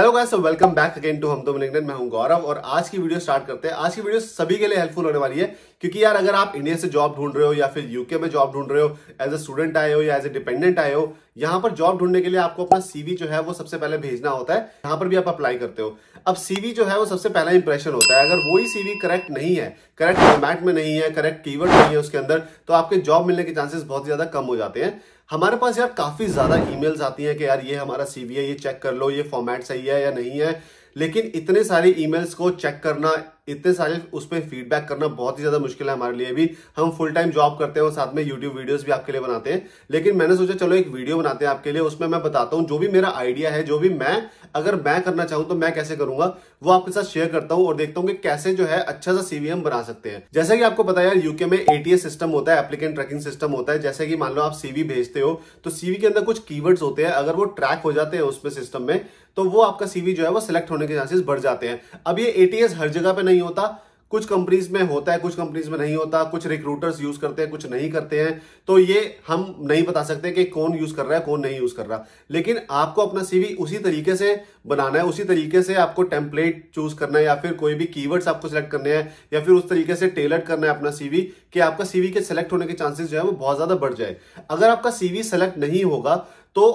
hello guys welcome back again to हम तो मैं हूं गौरव और आज की वीडियो स्टार्ट करते हैं आज की वीडियो सभी के लिए हेल्पफुल होने वाली है क्योंकि यार अगर आप इंडिया से जॉब ढूंढ रहे हो या फिर यूके में जॉब ढूंढ रहे हो एज ए स्टूडेंट आए हो या एज ए डिपेंडेंट आए हो यहाँ पर जॉब ढूंढने के लिए आपको अपना सीवी जो है वो सबसे पहले भेजना होता है यहाँ पर भी आप अप्लाई करते हो अब सीवी जो है वो सबसे पहला इंप्रेशन होता है अगर वही सीवी करेक्ट नहीं है करेक्ट फॉर्मेट में नहीं है करेक्ट कीवर्ड नहीं है उसके अंदर तो आपके जॉब मिलने के चांसेस बहुत ज्यादा कम हो जाते हैं हमारे पास यार काफ़ी ज़्यादा ईमेल्स आती हैं कि यार ये हमारा सी है ये चेक कर लो ये फॉर्मेट सही है या नहीं है लेकिन इतने सारे ईमेल्स को चेक करना इतने सारे उस पर फीडबैक करना बहुत ही ज़्यादा मुश्किल है हमारे लिए भी हम फुल टाइम जॉब करते हैं और साथ में यूट्यूब वीडियोस भी आपके लिए बनाते हैं लेकिन मैंने सोचा चलो एक वीडियो बनाते हैं आपके लिए उसमें मैं बताता हूँ जो भी मेरा आइडिया है जो भी मैं अगर मैं करना चाहूँ तो मैं कैसे करूंगा वो आपके साथ शेयर करता हूँ और देखता हूँ कि कैसे जो है अच्छा सा हम बना सकते हैं जैसा कि आपको बताया यूके में एटीएस सिस्टम होता है एप्लीकेंट ट्रैकिंग सिस्टम होता है जैसे कि मान लो आप सीवी भेजते हो तो सीवी के अंदर कुछ कीवर्ड्स होते हैं अगर वो ट्रैक हो जाते हैं उसमें सिस्टम में तो वो आपका सीवी जो है वो सिलेक्ट होने के चांसेस बढ़ जाते हैं अब ये एटीएस हर जगह पे नहीं होता कुछ कंपनीज में होता है कुछ कंपनीज में नहीं होता कुछ रिक्रूटर्स यूज करते हैं कुछ नहीं करते हैं तो ये हम नहीं बता सकते कि कौन यूज कर रहा है कौन नहीं यूज कर रहा लेकिन आपको अपना सीवी उसी तरीके से बनाना है उसी तरीके से आपको टेम्पलेट चूज करना है या फिर कोई भी कीवर्ड्स आपको सिलेक्ट करने हैं या फिर उस तरीके से टेलर करना है अपना सीवी कि आपका सीवी के सिलेक्ट होने के चांसेस जो है वो बहुत ज्यादा बढ़ जाए अगर आपका सीवी सेलेक्ट नहीं होगा तो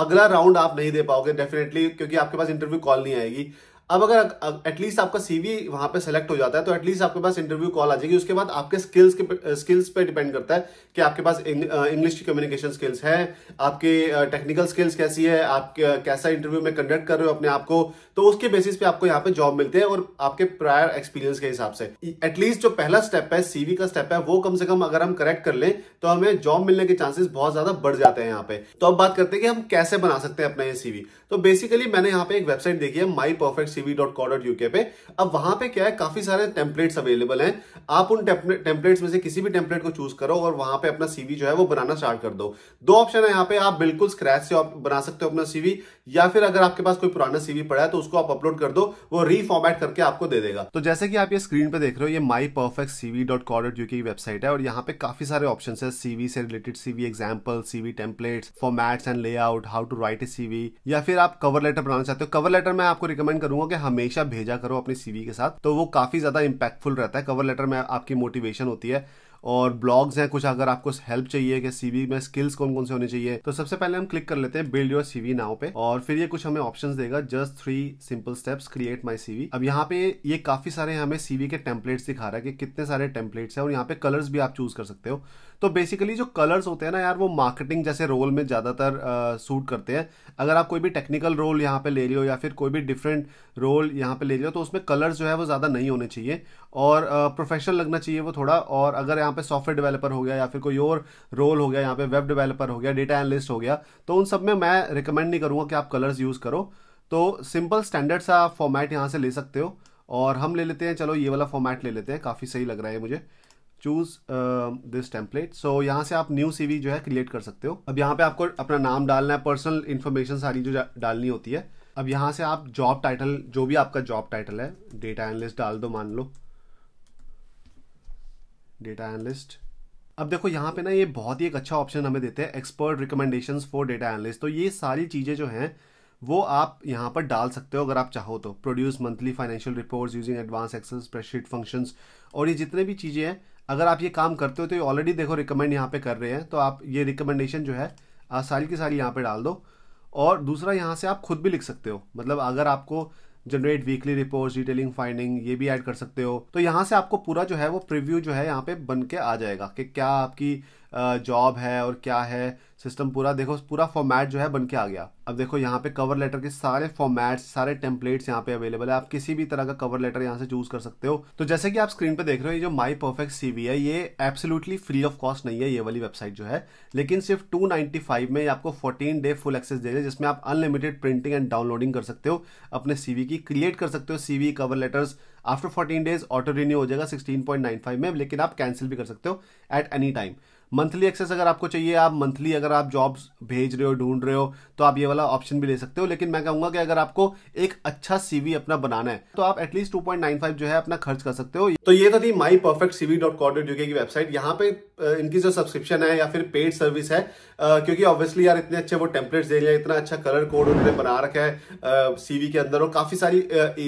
अगला राउंड आप नहीं दे पाओगे डेफिनेटली क्योंकि आपके पास इंटरव्यू कॉल नहीं आएगी अब अगर एटलीस्ट आपका सीवी वहां पे सेलेक्ट हो जाता है तो एटलीस्ट आपके पास इंटरव्यू कॉल आ जाएगी उसके बाद आपके स्किल्स के स्किल्स पे डिपेंड करता है कि आपके पास इंग्लिश की कम्युनिकेशन स्किल्स है आपके टेक्निकल स्किल्स कैसी है आप कैसा इंटरव्यू में कंडक्ट कर रहे हो अपने आप को तो उसके बेसिस पे आपको यहाँ पे जॉब मिलते हैं और आपके प्रायर एक्सपीरियंस के हिसाब से एटलीस्ट जो पहला स्टेप है सीवी का स्टेप है वो कम से कम अगर हम करेक्ट कर लें तो हमें जॉब मिलने के चांसेस बहुत ज्यादा बढ़ जाते हैं यहाँ पे तो अब बात करते हैं कि हम कैसे बना सकते हैं अपना ये सीवी तो बेसिकली मैंने यहाँ पे एक वेबसाइट देखी है माई परफेक्ट पे अब वहां पे क्या है काफी सारे टेम्पलेट्स अवेलेबल हैं आप उन टेम्पलेट्स में से किसी भी टेम्पलेट को चूज करो और वहां पे अपना सीवी जो है वो बनाना स्टार्ट कर दो दो ऑप्शन है यहाँ पे आप बिल्कुल स्क्रैच से आप बना सकते हो अपना सीवी या फिर अगर आपके पास कोई पुराना सीवी पड़ा है तो उसको आप अपलोड कर दो वो रीफॉर्मेट करके आपको दे देगा तो जैसे कि आप ये स्क्रीन पे देख रहे हो ये my perfect CV dot co dot UK website है और यहाँ पे काफी सारे ऑप्शन है सीवी से related CV example CV template formats and layout how to write a CV या फिर आप कवर लेटर बनाना चाहते हो कवर लेटर मैं आपको रिकमेंड करूंगा कि हमेशा भेजा करो अपने सीवी के साथ तो वो काफी ज्यादा इंपैक्टफुल रहता है कवर लेटर में आपकी मोटिवेशन होती है और ब्लॉग्स हैं कुछ अगर आपको हेल्प चाहिए कि सीवी में स्किल्स कौन कौन से होने चाहिए तो सबसे पहले हम क्लिक कर लेते हैं बिल्ड योर सीवी नाउ पे और फिर ये कुछ हमें ऑप्शंस देगा just three simple steps create my CV अब यहाँ पे ये काफी सारे हमें सीवी के टेम्पलेट्स दिखा रहा है कि कितने सारे टेम्पलेट्स हैं और यहाँ पे कलर्स भी आप चूज कर सकते हो तो बेसिकली जो कलर्स होते हैं ना यार वो मार्केटिंग जैसे रोल में ज़्यादातर सूट करते हैं अगर आप कोई भी टेक्निकल रोल यहाँ पे ले रहे हो या फिर कोई भी डिफरेंट रोल यहाँ पे ले रहे हो तो उसमें कलर्स जो है वो ज़्यादा नहीं होने चाहिए और प्रोफेशनल लगना चाहिए वो थोड़ा और अगर यहाँ यहाँ पे सॉफ्टवेयर डेवलपर हो गया या फिर कोई और रोल हो गया यहाँ पे वेब डेवलपर हो गया डेटा एनालिस्ट हो गया तो उन सब में मैं रिकमेंड नहीं करूँगा कि आप कलर्स यूज़ करो तो सिंपल स्टैंडर्ड सा फॉर्मेट यहाँ से ले सकते हो और हम ले लेते हैं चलो ये वाला फॉर्मेट ले लेते हैं काफ़ी सही लग रहा है मुझे चूज दिस टेम्पलेट सो यहाँ से आप न्यू सी जो है क्रिएट कर सकते हो अब यहाँ पे आपको अपना नाम डालना है पर्सनल इन्फॉर्मेशन सारी जो डालनी होती है अब यहाँ से आप जॉब टाइटल जो भी आपका जॉब टाइटल है डेटा एनालिस्ट डाल दो मान लो डेटा एनालिस्ट अब देखो यहाँ पे ना ये बहुत ही एक अच्छा ऑप्शन हमें देते हैं expert recommendation for data analyst तो ये सारी चीज़ें जो हैं वो आप यहाँ पर डाल सकते हो अगर आप चाहो तो produce monthly financial reports using advance excel spreadsheet functions और ये जितने भी चीज़ें हैं अगर आप ये काम करते हो तो ये ऑलरेडी देखो रिकमेंड यहाँ पे कर रहे हैं तो आप ये रिकमेंडेशन जो है सारी की सारी यहाँ पे डाल दो और दूसरा यहाँ से आप खुद भी लिख सकते हो मतलब अगर आपको generate weekly report detailing finding ये भी ऐड कर सकते हो तो यहाँ से आपको पूरा जो है वो प्रिव्यू जो है यहाँ पे बन के आ जाएगा कि क्या आपकी जॉब है और क्या है सिस्टम पूरा देखो पूरा फॉर्मेट जो है बन के आ गया अब देखो यहाँ पे कवर लेटर के सारे फॉर्मेट्स सारे टेम्पलेट्स यहाँ पे अवेलेबल है आप किसी भी तरह का कवर लेटर यहाँ से चूज कर सकते हो तो जैसे कि आप स्क्रीन पे देख रहे हो ये जो माई परफेक्ट सीवी है ये एब्सोल्युटली फ्री ऑफ कॉस्ट नहीं है ये वाली वेबसाइट जो है लेकिन सिर्फ टू में आपको फोर्टीन डे फुल एक्सेस दे रहे जिसमें आप अनलिमिटेड प्रिंटिंग एंड डाउनलोडिंग कर सकते हो अपने सीवी की क्रिएट कर सकते हो CV cover letters after fourteen days auto renew हो जाएगा सिक्सटीन में लेकिन आप कैंसिल भी कर सकते हो at any time monthly access अगर आपको चाहिए आप मंथली अगर आप जॉब्स भेज रहे हो ढूंढ रहे हो तो आप ये वाला ऑप्शन भी ले सकते हो लेकिन मैं कहूंगा कि अगर आपको एक अच्छा सीवी अपना बनाना है तो आप एटलीस्ट 2.95 जो है अपना खर्च कर सकते हो तो ये तो थी my perfect CV dot co dot UK की वेबसाइट यहाँ पे इनकी जो सब्सक्रिप्शन है या फिर पेड सर्विस है क्योंकि ऑब्वियसली यार इतने अच्छे वो टेम्पलेट्स दे रहे हैं इतना अच्छा कलर कोड उन्होंने बना रखा है सीवी के अंदर और काफी सारी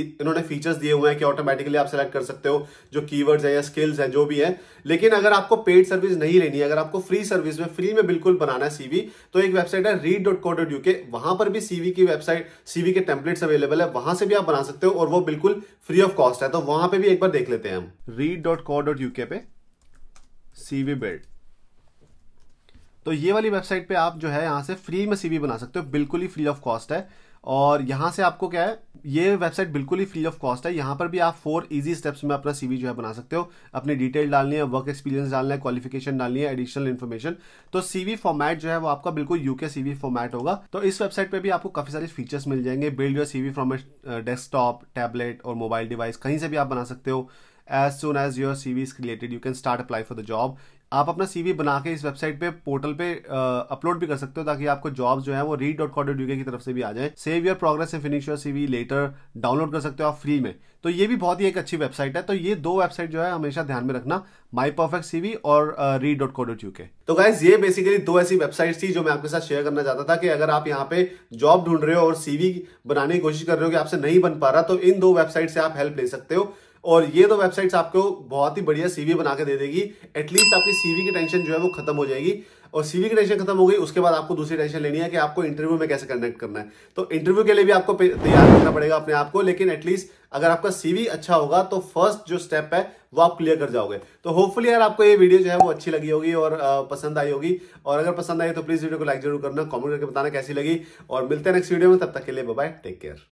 इन्होंने फीचर्स दिए हुए हैं कि ऑटोमेटिकली आप सेलेक्ट कर सकते हो जो कीवर्ड्स है या स्किल्स हैं जो भी है लेकिन अगर आपको पेड सर्विस नहीं लेनी है अगर आपको फ्री सर्विस में फ्री में बिल्कुल बनाना है सीवी तो एक वेबसाइट है Reed dot co dot U K वहां पर भी सीवी की वेबसाइट सीवी के टेम्पलेट्स अवेलेबल है वहां से भी आप बना सकते हो और वो बिल्कुल फ्री ऑफ कॉस्ट है तो वहां पर भी एक बार देख लेते हैं हम Reed dot co dot U K पे सीवी बेल्ट तो ये वाली वेबसाइट पे आप जो है यहां से फ्री में सीवी बना सकते हो बिल्कुल ही फ्री ऑफ कॉस्ट है और यहां से आपको क्या है ये वेबसाइट बिल्कुल ही फ्री ऑफ कॉस्ट है यहां पर भी आप फोर इजी स्टेप्स में अपना सीवी जो है बना सकते हो अपनी डिटेल डालनी है वर्क एक्सपीरियंस डालना है क्वालिफिकेशन डालनी है एडिशनल इन्फॉर्मेशन तो सीवी फॉर्मेट जो है वो आपका बिल्कुल यूके सीवी फॉर्मेट होगा तो इस वेबसाइट पर भी आपको काफी सारे फीचर्स मिल जाएंगे build your CV from desktop tablet और मोबाइल डिवाइस कहीं से भी आप बना सकते हो as soon as your CV is created you can start apply for the job आप अपना सीवी बना के इस वेबसाइट पे पोर्टल पे अपलोड भी कर सकते हो ताकि आपको जॉब जो है वो रीड डॉट कॉट यूके की तरफ से भी आ जाए save your progress and finish your CV letter download कर सकते हो आप फ्री में तो ये भी बहुत ही एक अच्छी वेबसाइट है तो ये दो वेबसाइट जो है हमेशा ध्यान में रखना माई परफेक्ट सीवी और Reed dot co dot UK तो गाइज ये बेसिकली दो ऐसी वेबसाइट थी जो मैं आपके साथ शेयर करना चाहता था कि अगर आप यहाँ पे जॉब ढूंढ रहे हो और सीवी बनाने की कोशिश कर रहे हो कि आपसे नहीं बन पा रहा तो इन दो वेबसाइट से आप हेल्प ले सकते हो और ये तो वेबसाइट्स आपको बहुत ही बढ़िया सीवी बना के दे देगी एटलीस्ट आपकी सीवी की टेंशन जो है वो खत्म हो जाएगी और सीवी की टेंशन खत्म हो गई उसके बाद आपको दूसरी टेंशन लेनी है कि आपको इंटरव्यू में कैसे कनेक्ट करना है तो इंटरव्यू के लिए भी आपको तैयार करना पड़ेगा अपने आप को लेकिन एटलीस्ट अगर आपका सीवी अच्छा होगा तो फर्स्ट जो स्टेप है वो आप क्लियर कर जाओगे तो होपफुली यार आपको ये वीडियो जो है वो अच्छी लगी होगी और पसंद आई होगी और अगर पसंद आई तो प्लीज़ वीडियो को लाइक जरूर करना कॉमेंट करके बताना कैसी लगी और मिलते हैं नेक्स्ट वीडियो में तब तक के लिए बाय टेक केयर